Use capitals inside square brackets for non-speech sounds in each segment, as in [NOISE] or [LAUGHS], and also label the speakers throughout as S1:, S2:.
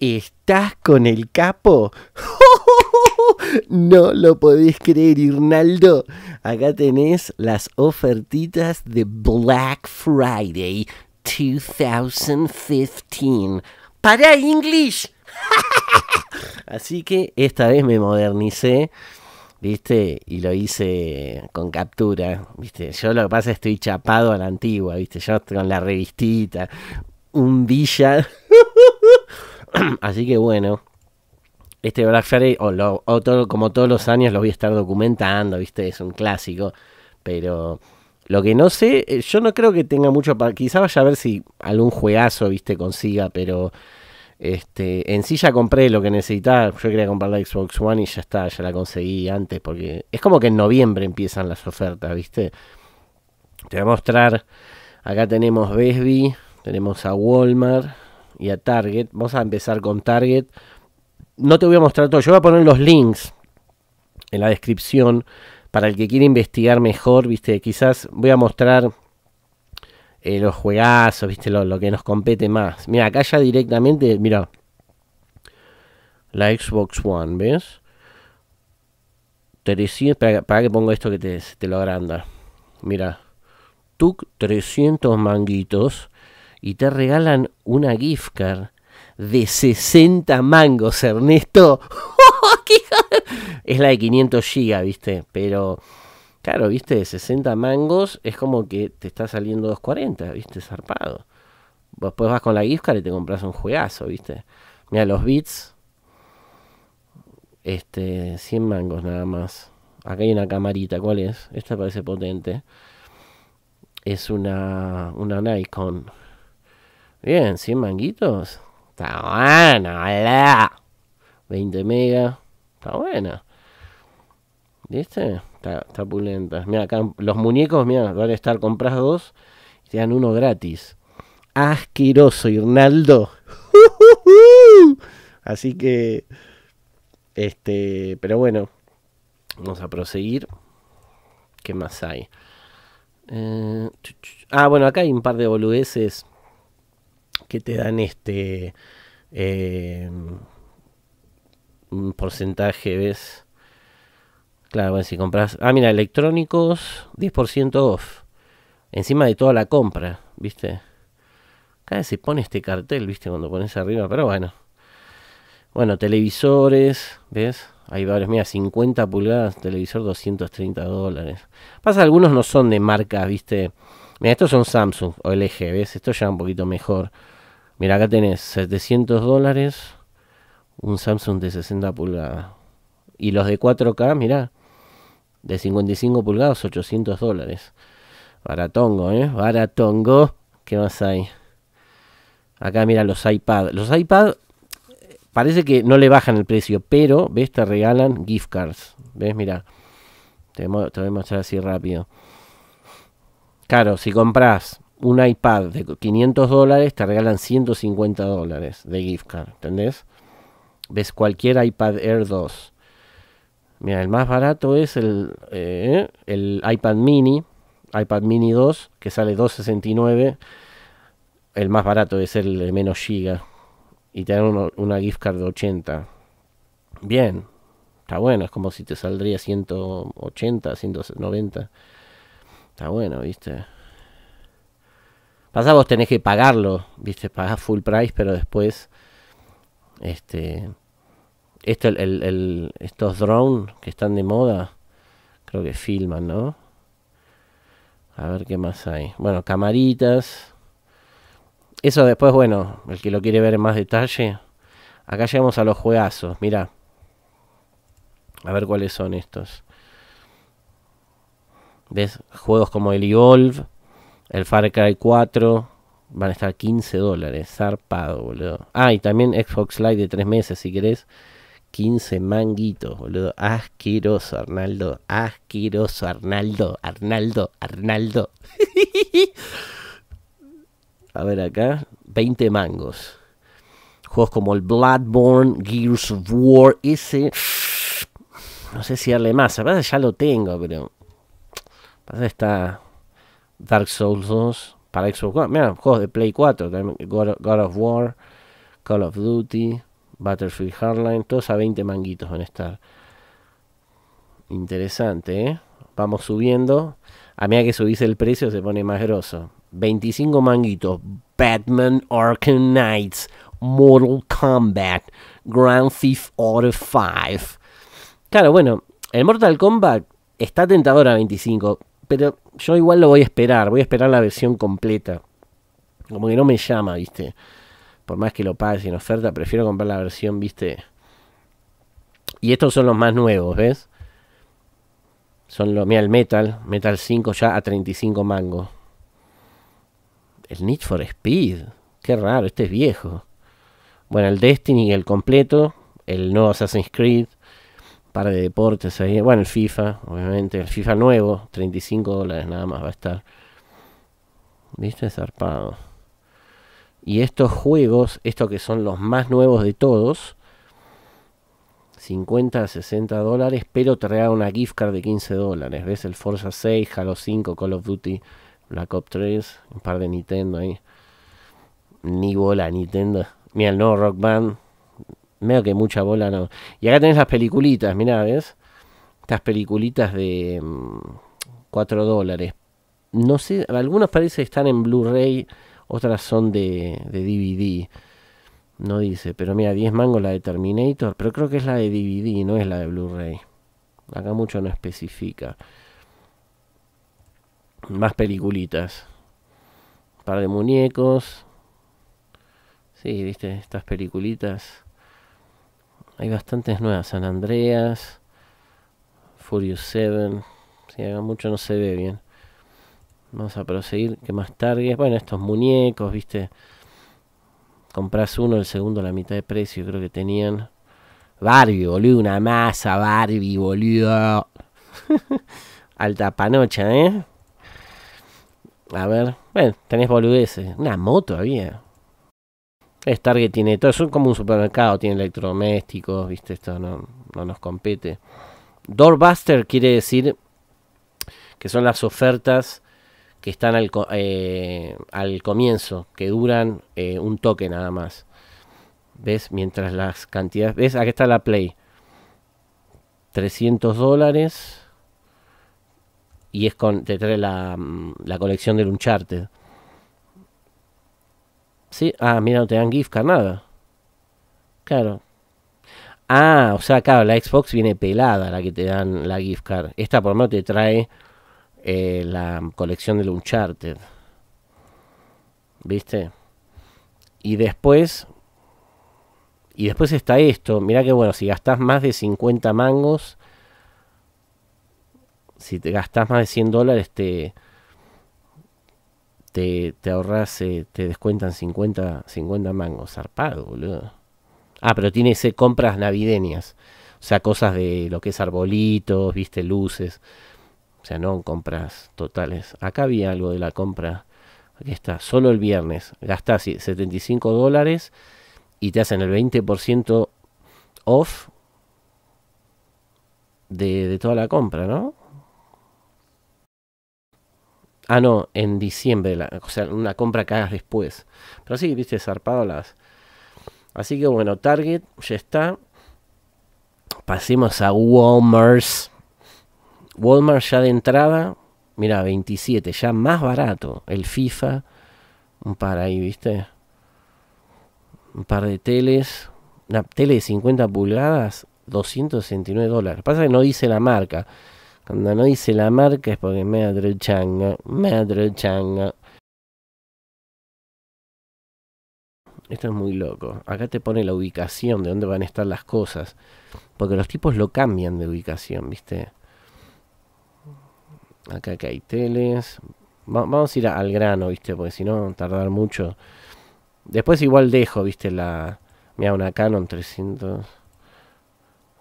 S1: ¿Estás con el capo? [LAUGHS] No lo podés creer, Irnaldo. Acá tenés las ofertitas de Black Friday 2015. ¡Para English! [LAUGHS] Así que esta vez me modernicé, ¿viste? Y lo hice con captura, ¿viste? Yo lo que pasa es que estoy chapado a la antigua, ¿viste? Yo con la revistita, un villa. [LAUGHS] [CLEARS THROAT] Así que bueno, este Black Friday, o como todos los años, lo voy a estar documentando, ¿viste? Es un clásico. Pero lo que no sé, eh, yo no creo que tenga mucho para. Quizá vaya a ver si algún juegazo, ¿viste? Consiga, pero. Este, en sí ya compré lo que necesitaba. Yo quería comprar la Xbox One y ya está, ya la conseguí antes. Porque es como que en noviembre empiezan las ofertas, ¿viste? Te voy a mostrar. Acá tenemos Besby, tenemos a Walmart, y a Target. Vamos a empezar con Target. No te voy a mostrar todo, yo voy a poner los links en la descripción para el que quiera investigar mejor, viste, quizás voy a mostrar eh, los juegazos, viste, lo, que nos compete más. Mira, acá ya directamente, mira, la Xbox One, ¿ves? 300, para, que pongo esto que te, te lo agranda. Mira, TUC 300 manguitos y te regalan una gift card de 60 mangos, Ernesto. [LAUGHS] es la de 500 gigas, ¿viste? Pero, claro, ¿viste? De 60 mangos es como que te está saliendo 240, ¿viste? Zarpado. Después pues vas con la gift card y te compras un juegazo, ¿viste? Mira, los bits. Este, 100 mangos nada más. Acá hay una camarita, ¿cuál es? Esta parece potente. Es una, una Nikon Bien, 100 manguitos. Está bueno, hola 20 mega. Está buena. ¿Viste? Está, pulenta. Mira, acá los muñecos, mira, van a estar compras dos y te dan uno gratis. Asqueroso, Irnaldo. [LAUGHS] Así que. Este. Pero bueno. Vamos a proseguir. ¿Qué más hay? Eh, ah, bueno, acá hay un par de boludeces que te dan este eh, un porcentaje, ¿ves? Claro, bueno, si compras. Ah, mira, electrónicos, 10% off. Encima de toda la compra, ¿viste? Cada vez se pone este cartel, ¿viste? Cuando pones arriba, pero bueno. Bueno, televisores, ¿ves? Hay varios, mira, 50 pulgadas, televisor 230 dólares. Pasa, algunos no son de marca, ¿viste? Mira, estos son Samsung o LG, ¿ves? Esto ya un poquito mejor. Mira, acá tenés 700 dólares, un Samsung de 60 pulgadas. Y los de 4K, mira de 55 pulgadas, 800 dólares. Baratongo, ¿eh? Baratongo. ¿Qué más hay? Acá mira los iPad. Los iPad parece que no le bajan el precio, pero, ¿ves? Te regalan gift cards. ¿Ves? Mira. te voy a mostrar así rápido. Claro, si compras un iPad de 500 dólares, te regalan 150 dólares de gift card, ¿entendés? Ves cualquier iPad Air 2. Mira, el más barato es el, eh, el iPad mini, iPad mini 2, que sale 269. El más barato es el de menos giga. Y te dan una gift card de 80. Bien, está bueno, es como si te saldría 180, 190. Está bueno, viste. Pasa vos tenés que pagarlo, viste, pagás full price, pero después este el, estos drones que están de moda, creo que filman, ¿no? A ver qué más hay. Bueno, camaritas. Eso después, bueno, el que lo quiere ver en más detalle. Acá llegamos a los juegazos, mira A ver cuáles son estos. ¿Ves? Juegos como el Evolve, el Far Cry 4 van a estar 15 dólares. Zarpado, boludo. Ah, y también Xbox Live de 3 meses, si querés. 15 manguitos, boludo. Asqueroso, Arnaldo. Asqueroso, Arnaldo. Arnaldo, Arnaldo. [LAUGHS] a ver acá. 20 mangos. Juegos como el Bloodborne, Gears of War, ese. No sé si darle más. Aparte ya lo tengo, pero. Pasa está Dark Souls 2 para Xbox One. Mira, juegos de Play 4, God of War, Call of Duty, Battlefield Hardline, todos a 20 manguitos van a estar. Interesante, ¿eh? Vamos subiendo. A medida que subís el precio se pone más grosso. 25 manguitos. Batman Arkham Knights. Mortal Kombat. Grand Thief Auto 5. Claro, bueno, el Mortal Kombat está tentador a 25 pero yo igual lo voy a esperar, voy a esperar la versión completa. Como que no me llama, ¿viste? Por más que lo pague en oferta, prefiero comprar la versión, ¿viste? Y estos son los más nuevos, ¿ves? Son los, mira, el Metal, Metal 5 ya a 35 mango, El Need for Speed, qué raro, este es viejo. Bueno, el Destiny, el completo, el nuevo Assassin's Creed, par de deportes ahí. Bueno, el FIFA, obviamente. El FIFA nuevo, 35 dólares nada más va a estar. ¿Viste? Zarpado. Y estos juegos, estos que son los más nuevos de todos, 50, a 60 dólares, pero te regala una gift card de 15 dólares. ¿Ves? El Forza 6, Halo 5, Call of Duty, Black Ops 3, un par de Nintendo ahí. Ni bola, Nintendo. Mira el nuevo Rock Band, medio que mucha bola no. Y acá tenés las peliculitas, mirá, ¿ves? Estas peliculitas de 4 mm, dólares. No sé, algunas parece que están en Blu-ray, otras son de, DVD. No dice, pero mira, 10 mangos la de Terminator, pero creo que es la de DVD, no es la de Blu-ray. Acá mucho no especifica. Más peliculitas. Un par de muñecos. Sí, viste, estas peliculitas hay bastantes nuevas. San Andreas, Furious 7. Si haga mucho no se ve bien. Vamos a proseguir. que más tarde. Bueno, estos muñecos, viste. Compras uno, el segundo a la mitad de precio, creo que tenían. Barbie, boludo, una masa, Barbie, boludo. [LAUGHS] Alta panocha, ¿eh? A ver, bueno, tenés boludeces. Una moto había. Es Target tiene todo, es como un supermercado, tiene electrodomésticos, viste, esto no, nos compete. Doorbuster quiere decir que son las ofertas que están al, eh, comienzo, que duran eh, un toque nada más. ¿Ves? Mientras las cantidades... ¿Ves? Aquí está la Play. 300 dólares. Y es con... Te trae la, mm, la colección del Uncharted. Sí, ah, mira, no te dan gift card, nada. Claro. Ah, o sea, claro, la Xbox viene pelada la que te dan la gift card. Esta por lo menos te trae eh, la colección del Uncharted. ¿Viste? Y después. Y después está esto. Mira que bueno, si gastas más de 50 mangos. Si te gastas más de 100 dólares, te te, te ahorras, eh, te descuentan 50, 50 mangos, zarpado, boludo. Ah, pero tiene compras navideñas. O sea, cosas de lo que es arbolitos, viste, luces. O sea, no compras totales. Acá había algo de la compra. Aquí está, solo el viernes. gastas 75 dólares y te hacen el 20% off de, de toda la compra, ¿no? Ah, no, en diciembre, o sea, una compra que hagas después. Pero sí, viste, zarpado las. Así que bueno, Target ya está. Pasemos a Walmart. Walmart ya de entrada, mira, 27, ya más barato. El FIFA, un par ahí, viste. Un par de teles. Una tele de 50 pulgadas, 269 dólares. Pasa que no dice la marca. Cuando no dice la marca es porque me atro me Esto es muy loco. Acá te pone la ubicación de dónde van a estar las cosas. Porque los tipos lo cambian de ubicación, ¿viste? Acá que hay teles. vamos a ir al grano, ¿viste? Porque si no, tardar mucho. Después igual dejo, ¿viste? La... Mira, una Canon 300.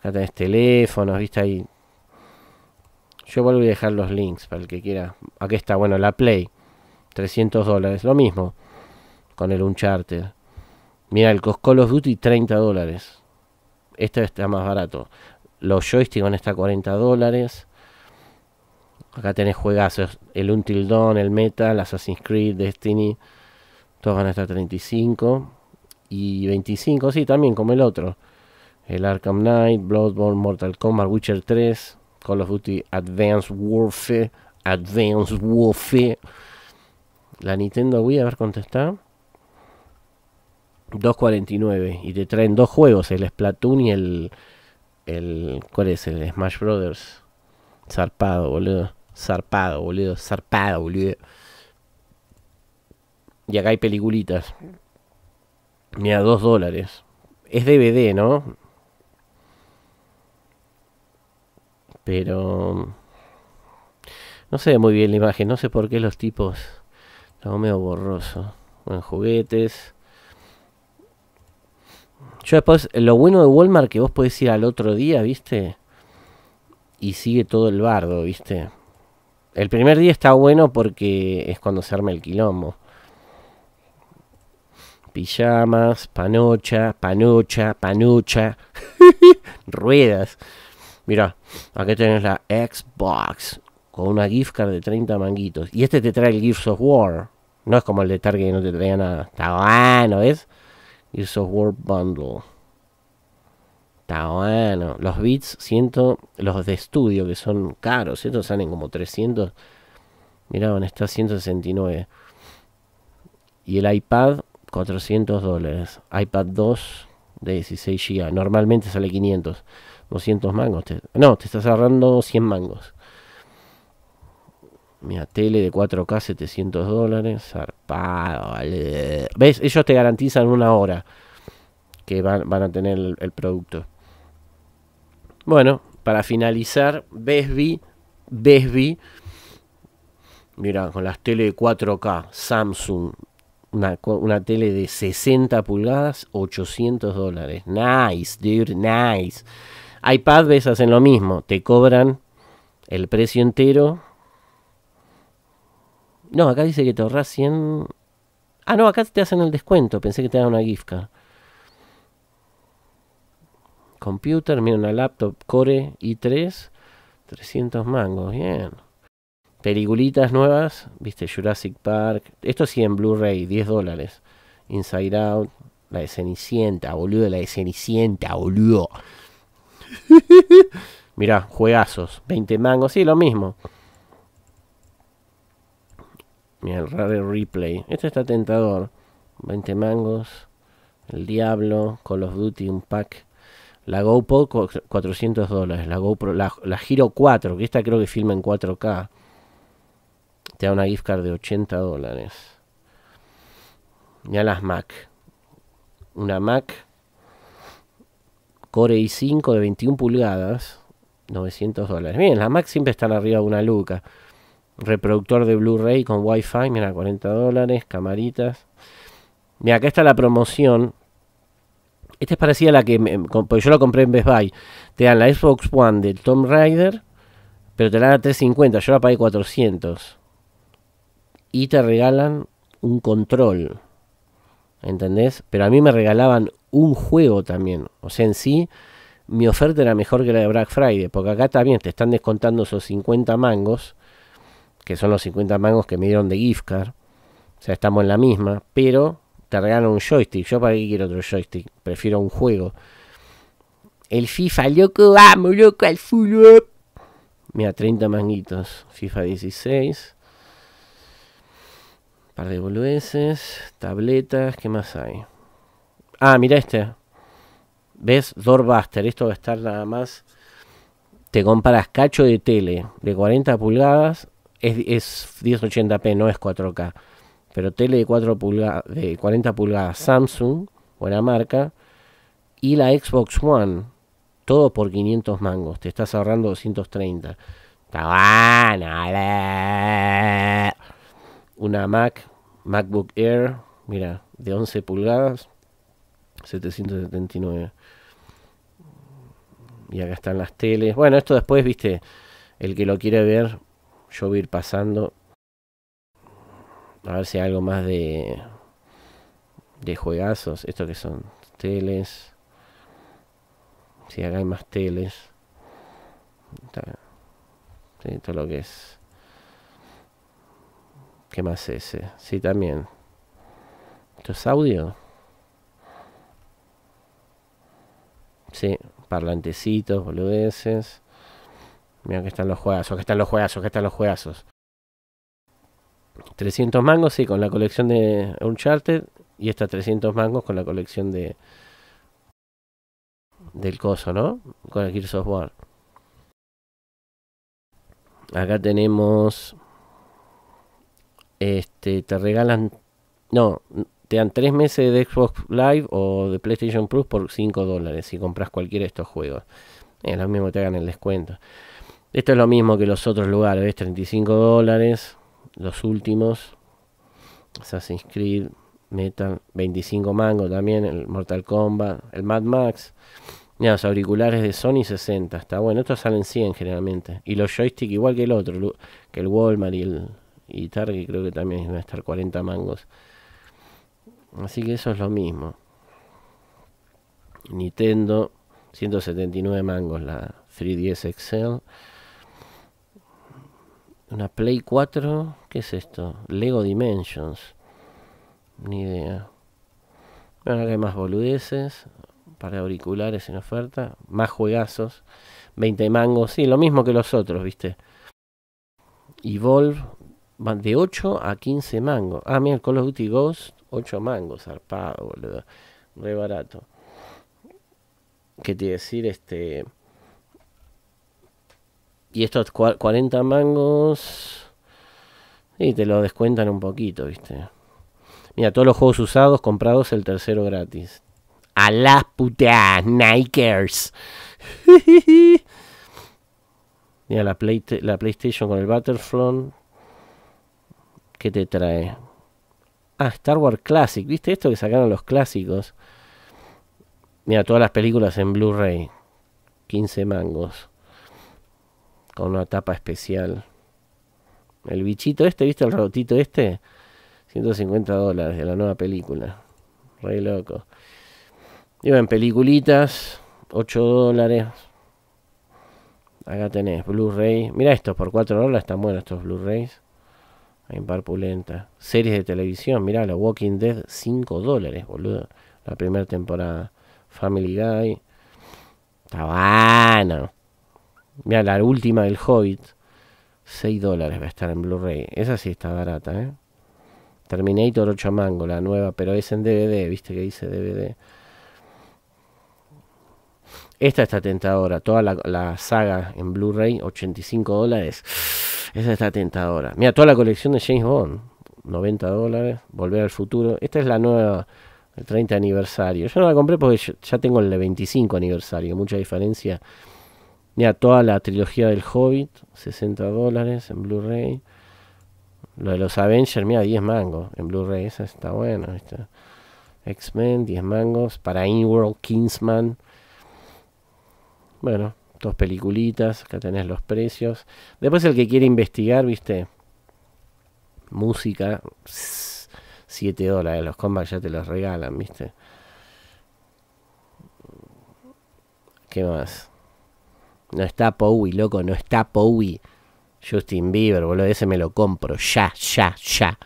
S1: Acá tenés teléfonos, ¿viste? Ahí yo vuelvo a dejar los links para el que quiera. Aquí está, bueno, la Play. 300 dólares, lo mismo. Con el Uncharted. Mira, el Call of Duty 30 dólares. Este está más barato. Los joysticks van a estar 40 dólares. Acá tenés juegazos. El Until Dawn, el Metal, Assassin's Creed, Destiny. Todos van a estar 35. Y 25, sí, también como el otro. El Arkham Knight, Bloodborne, Mortal Kombat, Witcher 3. Call of Duty Advanced Warfare. Advanced Warfare. La Nintendo Wii, a ver, contestar. 2.49 y te traen dos juegos, el Splatoon y el, el... ¿Cuál es? El Smash Brothers. Zarpado, boludo. Zarpado, boludo. Zarpado, boludo. Y acá hay peliculitas. Mira, dos dólares. Es DVD, ¿no? Pero no se ve muy bien la imagen, no sé por qué los tipos lo medio borroso. Bueno, juguetes. Yo después, lo bueno de Walmart que vos podés ir al otro día, ¿viste? Y sigue todo el bardo, ¿viste? El primer día está bueno porque es cuando se arma el quilombo. Pijamas, panocha, panocha, panocha. [LAUGHS] Ruedas. Mira, aquí tenés la Xbox con una gift card de 30 manguitos. Y este te trae el Gears of War. No es como el de Target que no te traía nada. Está bueno, ¿ves? Gears of War Bundle. Está bueno. Los bits siento, los de estudio que son caros. Estos salen como 300. Mira, van está 169. Y el iPad, 400 dólares. iPad 2 de 16 GB. Normalmente sale 500. 200 mangos. no, te estás ahorrando 100 mangos. Mira, tele de 4K, 700 dólares. Zarpado, ¿Ves? Ellos te garantizan una hora que van, a tener el, producto. Bueno, para finalizar, Besby. Besby. Mira, con las tele de 4K, Samsung. Una, una tele de 60 pulgadas, 800 dólares. Nice, dude, nice iPad ves hacen lo mismo, te cobran el precio entero. No, acá dice que te ahorras 100. Ah, no, acá te hacen el descuento, pensé que te da una gift card. Computer, mira una laptop Core i3, 300 mangos, bien. Peliculitas nuevas, viste Jurassic Park, esto sí en Blu-ray, 10 dólares. Inside Out, la de Cenicienta, boludo, la de Cenicienta, boludo. [LAUGHS] Mira, juegazos. 20 mangos, sí, lo mismo. Mira, el rare replay. Este está tentador. 20 mangos. El Diablo. Call of Duty, un pack. La GoPro, 400 dólares. La GoPro, la, Giro 4, que esta creo que filma en 4K. Te da una gift card de 80 dólares. Mira las Mac. Una Mac Core i5 de 21 pulgadas, 900 dólares. Bien, las Mac siempre están arriba de una luca. Reproductor de Blu-ray con Wi-Fi, mira, 40 dólares, camaritas. Mira, acá está la promoción. Esta es parecida a la que pues yo lo compré en Best Buy. Te dan la Xbox One del tom rider pero te la dan a 350, yo la pagué 400. Y te regalan un control ¿entendés? Pero a mí me regalaban un juego también. O sea, en sí, mi oferta era mejor que la de Black Friday, porque acá también te están descontando esos 50 mangos, que son los 50 mangos que me dieron de gift card. O sea, estamos en la misma, pero te regalan un joystick. Yo para qué quiero otro joystick, prefiero un juego. El FIFA, loco, vamos, loco, al fútbol. Mira, 30 manguitos. FIFA 16 de boludeces, tabletas, que más hay? Ah, mira este. ¿Ves? Doorbuster. Esto va a estar nada más. Te comparas cacho de tele de 40 pulgadas. Es, 1080p, no es 4K. Pero tele de, de 40 pulgadas Samsung, buena marca. Y la Xbox One. Todo por 500 mangos. Te estás ahorrando 230. Una Mac MacBook Air, mira, de 11 pulgadas, 779. Y acá están las teles. Bueno, esto después, viste, el que lo quiere ver, yo voy a ir pasando. A ver si hay algo más de, de juegazos. Esto que son teles. Si acá hay más teles. esto sí, lo que es ¿Qué más ese? Sí, también. ¿Esto es audio? Sí, parlantecitos, boludeces. Mira que están los juegazos, que están los juegazos, que están los juegazos. 300 mangos, sí, con la colección de Uncharted. Y estas 300 mangos con la colección de. Del coso, ¿no? Con el Gears Acá tenemos este, te regalan, no, te dan tres meses de Xbox Live o de PlayStation Plus por 5 dólares si compras cualquiera de estos juegos. Es lo mismo te hagan el descuento. Esto es lo mismo que los otros lugares, ¿ves? 35 dólares, los últimos. Assassin's Creed, Metal, 25 mango también, el Mortal Kombat, el Mad Max. Ya, los auriculares de Sony 60, está bueno, estos salen 100 generalmente. Y los joysticks igual que el otro, que el Walmart y el y Target creo que también va a estar 40 mangos. Así que eso es lo mismo. Nintendo, 179 mangos la 3DS Excel. Una Play 4, ¿qué es esto? Lego Dimensions. Ni idea. Bueno, acá hay más boludeces. Para auriculares en oferta. Más juegazos. 20 mangos. Sí, lo mismo que los otros, ¿viste? Evolve, van de 8 a 15 mangos. Ah, mira, el Call of Duty Ghost, 8 mangos, zarpado, boludo. Re barato. ¿Qué te decir? Este. Y estos 40 mangos. Y te lo descuentan un poquito, viste. Mira, todos los juegos usados, comprados, el tercero gratis. A las putas, Nikers. [LAUGHS] Mira, la, Play la PlayStation con el Battlefront. ¿Qué te trae? Ah, Star Wars Classic. ¿Viste esto que sacaron los clásicos? Mira, todas las películas en Blu-ray. 15 mangos. Con una tapa especial. El bichito este, ¿viste el robotito este? 150 dólares de la nueva película. Rey loco. llevan peliculitas, 8 dólares. Acá tenés Blu-ray. Mira estos por 4 dólares, están buenos estos Blu-rays en Parpulenta. Series de televisión, mira la Walking Dead, 5 dólares, boludo. La primera temporada. Family Guy. Tabana. Mira la última del Hobbit. 6 dólares va a estar en Blu-ray. Esa sí está barata, ¿eh? Terminator 8 mango, la nueva, pero es en DVD, viste que dice DVD. Esta está tentadora, toda la, la saga en Blu-ray, 85 dólares esa está tentadora. Mira, toda la colección de James Bond. 90 dólares, Volver al Futuro. Esta es la nueva, el 30 aniversario. Yo no la compré porque ya tengo el de 25 aniversario, mucha diferencia. Mira, toda la trilogía del Hobbit, 60 dólares en Blu-ray. Lo de los Avengers, mira, 10 mangos en Blu-ray, esa está buena. X-Men, 10 mangos. Para Inworld, Kingsman. Bueno, dos peliculitas, acá tenés los precios. Después el que quiere investigar, viste, música, 7 dólares, los combats ya te los regalan, viste. ¿Qué más? No está Powie, loco, no está Powie. Justin Bieber, boludo, ese me lo compro, ya, ya, ya.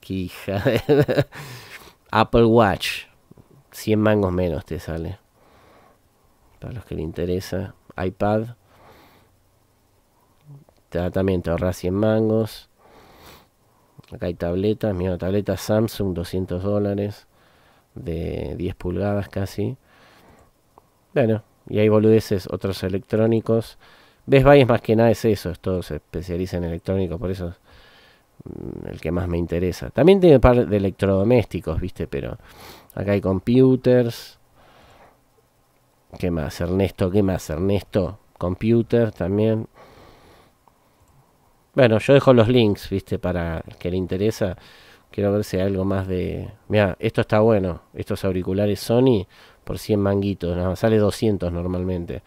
S1: Qué hija de... [LAUGHS] Apple Watch, 100 mangos menos te sale. Para los que le interesa iPad. También te ahorras 100 mangos. Acá hay tabletas, mira, tableta Samsung, 200 dólares, de 10 pulgadas casi. Bueno, y hay boludeces, otros electrónicos. ves Buy es más que nada es eso, todo se especializa en electrónicos, por eso es mm, el que más me interesa. También tiene un par de electrodomésticos, viste, pero acá hay computers, ¿Qué más? Ernesto, ¿qué más? Ernesto, computer también. Bueno, yo dejo los links, viste, para el que le interesa. Quiero ver si hay algo más de... Mira, esto está bueno. Estos auriculares Sony por 100 manguitos. sale 200 normalmente.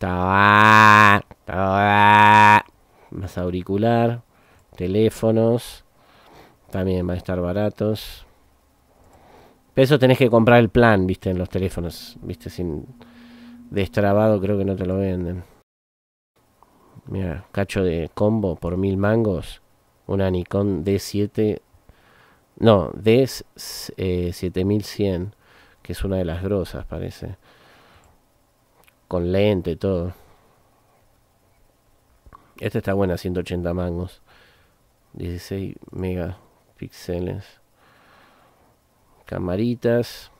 S1: Más auricular. Teléfonos. También van a estar baratos. Eso tenés que comprar el plan, viste, en los teléfonos, viste, sin destrabado creo que no te lo venden. Mira, cacho de combo por mil mangos, una Nikon D7, no, D7100, eh, que es una de las grosas, parece. Con lente, todo. Esta está buena, 180 mangos. 16 megapíxeles camaritas.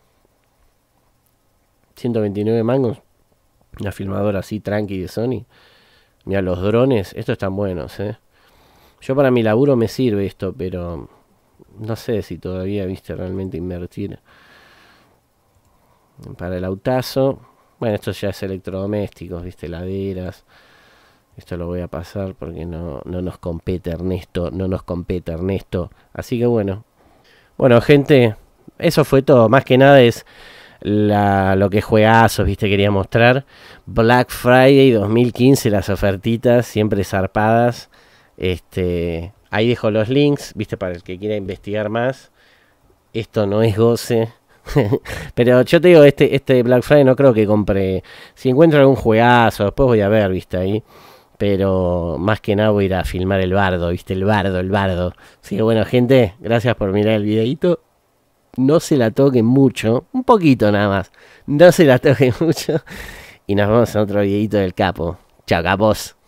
S1: 129 mangos. Una filmadora así tranqui de Sony. Mira, los drones, estos están buenos, ¿eh? Yo para mi laburo me sirve esto, pero no sé si todavía, viste, realmente invertir. Para el autazo. Bueno, esto ya es electrodomésticos, viste, laderas. Esto lo voy a pasar porque no, no nos compete Ernesto, no nos compete Ernesto. Así que bueno. Bueno, gente, eso fue todo. Más que nada es lo que juegazos, viste, quería mostrar. Black Friday 2015, las ofertitas, siempre zarpadas. Este, ahí dejo los links, viste, para el que quiera investigar más. Esto no es goce. [LAUGHS] Pero yo te digo, este, este Black Friday no creo que compre. Si encuentro algún juegazo, después voy a ver, viste, ahí pero más que nada voy a ir a filmar el bardo, ¿viste? El bardo, el bardo. Así que bueno, gente, gracias por mirar el videito no se la toquen mucho, un poquito nada más, no se la toquen [LAUGHS] mucho y nos vemos en otro videito del capo. Chao capos.